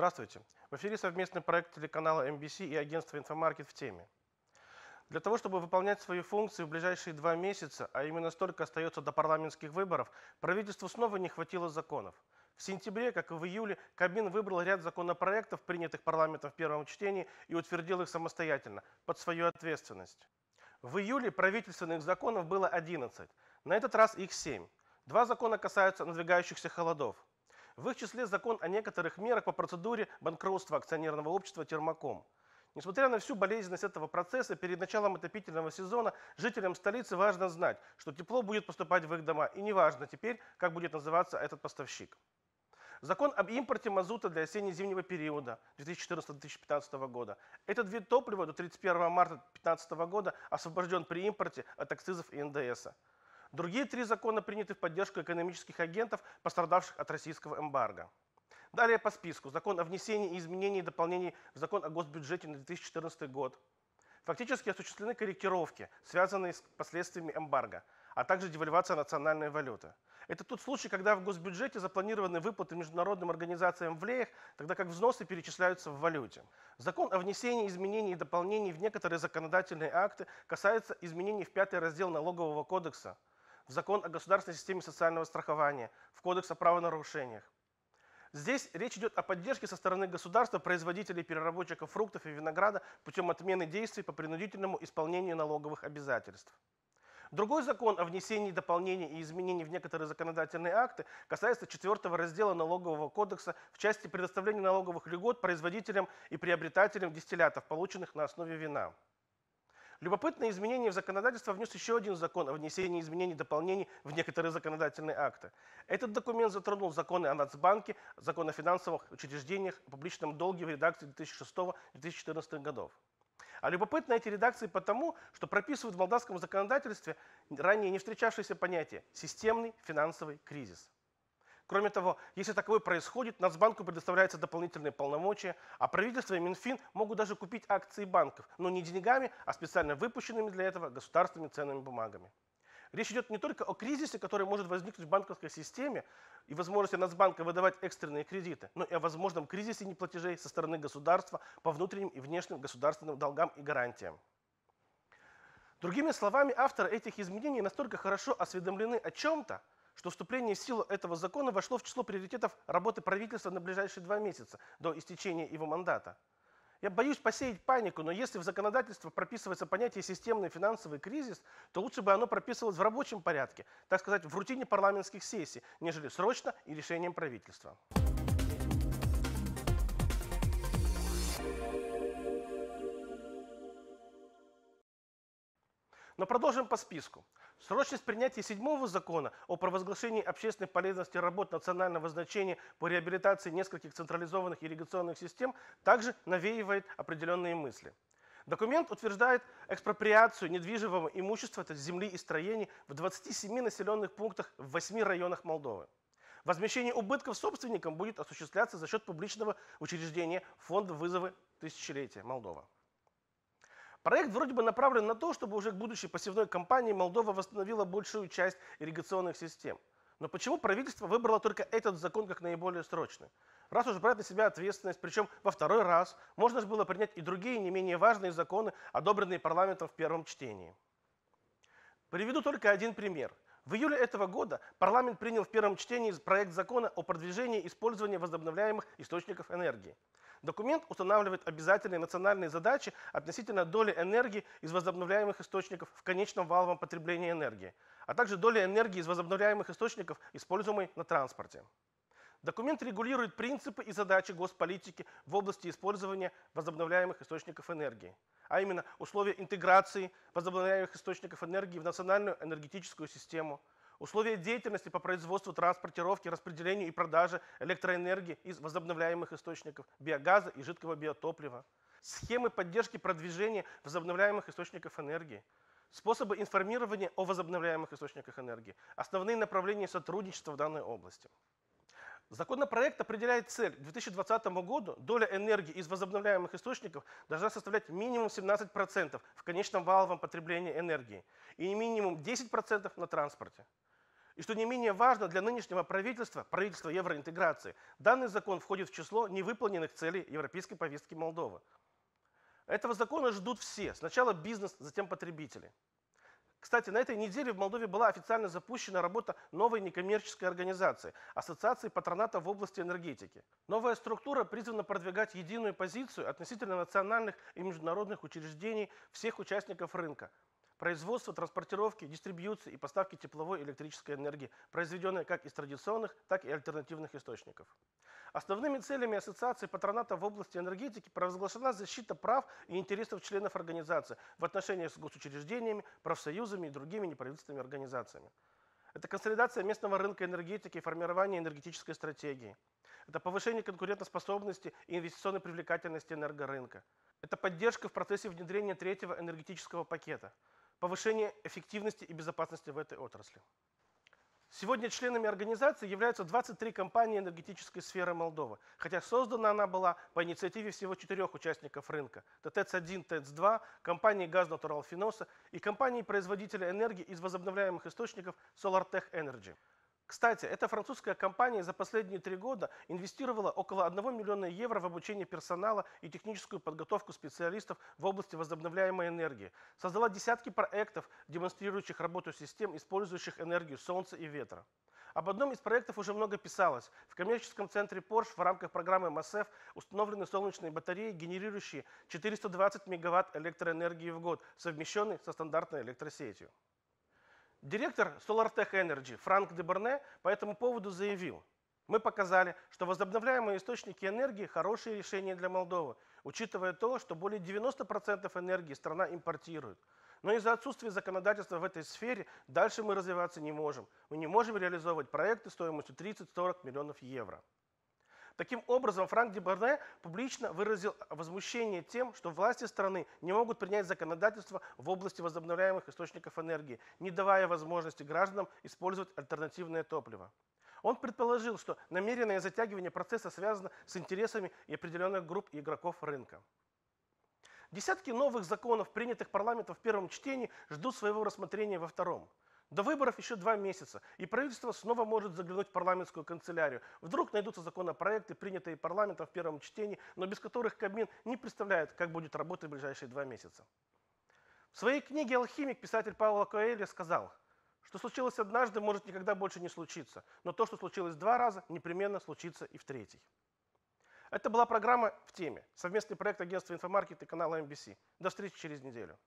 Здравствуйте! В эфире совместный проект телеканала MBC и агентства «Инфомаркет в теме». Для того, чтобы выполнять свои функции в ближайшие два месяца, а именно столько остается до парламентских выборов, правительству снова не хватило законов. В сентябре, как и в июле, кабин выбрал ряд законопроектов, принятых парламентом в первом чтении, и утвердил их самостоятельно, под свою ответственность. В июле правительственных законов было 11. На этот раз их 7. Два закона касаются надвигающихся холодов – в их числе закон о некоторых мерах по процедуре банкротства акционерного общества «Термаком». Несмотря на всю болезненность этого процесса, перед началом отопительного сезона жителям столицы важно знать, что тепло будет поступать в их дома, и неважно теперь, как будет называться этот поставщик. Закон об импорте мазута для осенне-зимнего периода 2014-2015 года. Этот вид топлива до 31 марта 2015 года освобожден при импорте от акцизов и НДСа. Другие три закона приняты в поддержку экономических агентов, пострадавших от российского эмбарго. Далее по списку. Закон о внесении изменений и дополнений в закон о госбюджете на 2014 год. Фактически осуществлены корректировки, связанные с последствиями эмбарго, а также девальвация национальной валюты. Это тот случай, когда в госбюджете запланированы выплаты международным организациям в леях, тогда как взносы перечисляются в валюте. Закон о внесении изменений и дополнений в некоторые законодательные акты касается изменений в пятый раздел налогового кодекса – в Закон о государственной системе социального страхования, в Кодекс о правонарушениях. Здесь речь идет о поддержке со стороны государства производителей переработчиков фруктов и винограда путем отмены действий по принудительному исполнению налоговых обязательств. Другой закон о внесении дополнений и изменений в некоторые законодательные акты касается четвертого раздела Налогового кодекса в части предоставления налоговых льгот производителям и приобретателям дистиллятов, полученных на основе вина. Любопытное изменение в законодательство внес еще один закон о внесении изменений и дополнений в некоторые законодательные акты. Этот документ затронул законы о Нацбанке, закон о финансовых учреждениях, о публичном долге в редакции 2006-2014 годов. А любопытны эти редакции потому, что прописывают в молдавском законодательстве ранее не встречавшееся понятие «системный финансовый кризис». Кроме того, если таковое происходит, Нацбанку предоставляются дополнительные полномочия, а правительство и Минфин могут даже купить акции банков, но не деньгами, а специально выпущенными для этого государственными ценными бумагами. Речь идет не только о кризисе, который может возникнуть в банковской системе и возможности Нацбанка выдавать экстренные кредиты, но и о возможном кризисе неплатежей со стороны государства по внутренним и внешним государственным долгам и гарантиям. Другими словами, авторы этих изменений настолько хорошо осведомлены о чем-то, что вступление в силу этого закона вошло в число приоритетов работы правительства на ближайшие два месяца до истечения его мандата. Я боюсь посеять панику, но если в законодательство прописывается понятие «системный финансовый кризис», то лучше бы оно прописывалось в рабочем порядке, так сказать, в рутине парламентских сессий, нежели срочно и решением правительства. Но продолжим по списку. Срочность принятия седьмого закона о провозглашении общественной полезности работ национального значения по реабилитации нескольких централизованных ирригационных систем также навеивает определенные мысли. Документ утверждает экспроприацию недвижимого имущества, то есть земли и строений, в 27 населенных пунктах в 8 районах Молдовы. Возмещение убытков собственникам будет осуществляться за счет публичного учреждения Фонд вызовы тысячелетия Молдова. Проект вроде бы направлен на то, чтобы уже к будущей посевной кампании Молдова восстановила большую часть ирригационных систем. Но почему правительство выбрало только этот закон как наиболее срочный? Раз уже брать на себя ответственность, причем во второй раз, можно же было принять и другие не менее важные законы, одобренные парламентом в первом чтении. Приведу только один пример. В июле этого года парламент принял в первом чтении проект закона о продвижении использования возобновляемых источников энергии. Документ устанавливает обязательные национальные задачи относительно доли энергии из возобновляемых источников в конечном валовом потреблении энергии, а также доли энергии из возобновляемых источников, используемой на транспорте. Документ регулирует принципы и задачи госполитики в области использования возобновляемых источников энергии, а именно условия интеграции возобновляемых источников энергии в национальную энергетическую систему – условия деятельности по производству, транспортировке, распределению и продаже электроэнергии из возобновляемых источников биогаза и жидкого биотоплива, схемы поддержки продвижения возобновляемых источников энергии, способы информирования о возобновляемых источниках энергии, основные направления сотрудничества в данной области. Законопроект определяет цель. К 2020 году доля энергии из возобновляемых источников должна составлять минимум 17% в конечном валовом потреблении энергии и минимум 10% на транспорте. И что не менее важно для нынешнего правительства, правительства евроинтеграции, данный закон входит в число невыполненных целей европейской повестки Молдовы. Этого закона ждут все. Сначала бизнес, затем потребители. Кстати, на этой неделе в Молдове была официально запущена работа новой некоммерческой организации – Ассоциации патроната в области энергетики. Новая структура призвана продвигать единую позицию относительно национальных и международных учреждений всех участников рынка – производства, транспортировки, дистрибьюции и поставки тепловой и электрической энергии, произведенной как из традиционных, так и альтернативных источников. Основными целями Ассоциации патроната в области энергетики провозглашена защита прав и интересов членов организации в отношении с госучреждениями, профсоюзами и другими неправительственными организациями. Это консолидация местного рынка энергетики и формирование энергетической стратегии. Это повышение конкурентоспособности и инвестиционной привлекательности энергорынка. Это поддержка в процессе внедрения третьего энергетического пакета – повышение эффективности и безопасности в этой отрасли. Сегодня членами организации являются 23 компании энергетической сферы Молдовы, хотя создана она была по инициативе всего четырех участников рынка ТЭЦ 1 ТТЦ-1, ТЭЦ-2, компании «Газ Натурал Финоса» и компании-производителя энергии из возобновляемых источников «Solartech Energy». Кстати, эта французская компания за последние три года инвестировала около 1 миллиона евро в обучение персонала и техническую подготовку специалистов в области возобновляемой энергии. Создала десятки проектов, демонстрирующих работу систем, использующих энергию солнца и ветра. Об одном из проектов уже много писалось. В коммерческом центре Porsche в рамках программы МАСЭФ установлены солнечные батареи, генерирующие 420 мегаватт электроэнергии в год, совмещенные со стандартной электросетью. Директор SolarTech Energy Франк Деберне по этому поводу заявил, мы показали, что возобновляемые источники энергии – хорошее решение для Молдовы, учитывая то, что более 90% энергии страна импортирует. Но из-за отсутствия законодательства в этой сфере дальше мы развиваться не можем. Мы не можем реализовывать проекты стоимостью 30-40 миллионов евро. Таким образом, Франк Дебарне публично выразил возмущение тем, что власти страны не могут принять законодательство в области возобновляемых источников энергии, не давая возможности гражданам использовать альтернативное топливо. Он предположил, что намеренное затягивание процесса связано с интересами и определенных групп игроков рынка. Десятки новых законов, принятых парламентом в первом чтении, ждут своего рассмотрения во втором. До выборов еще два месяца, и правительство снова может заглянуть в парламентскую канцелярию. Вдруг найдутся законопроекты, принятые парламентом в первом чтении, но без которых Кабмин не представляет, как будет работать в ближайшие два месяца. В своей книге «Алхимик» писатель Павло Коэльо сказал, что случилось однажды, может никогда больше не случиться, но то, что случилось два раза, непременно случится и в третий. Это была программа «В теме», совместный проект агентства «Инфомаркет» и канала MBC. До встречи через неделю.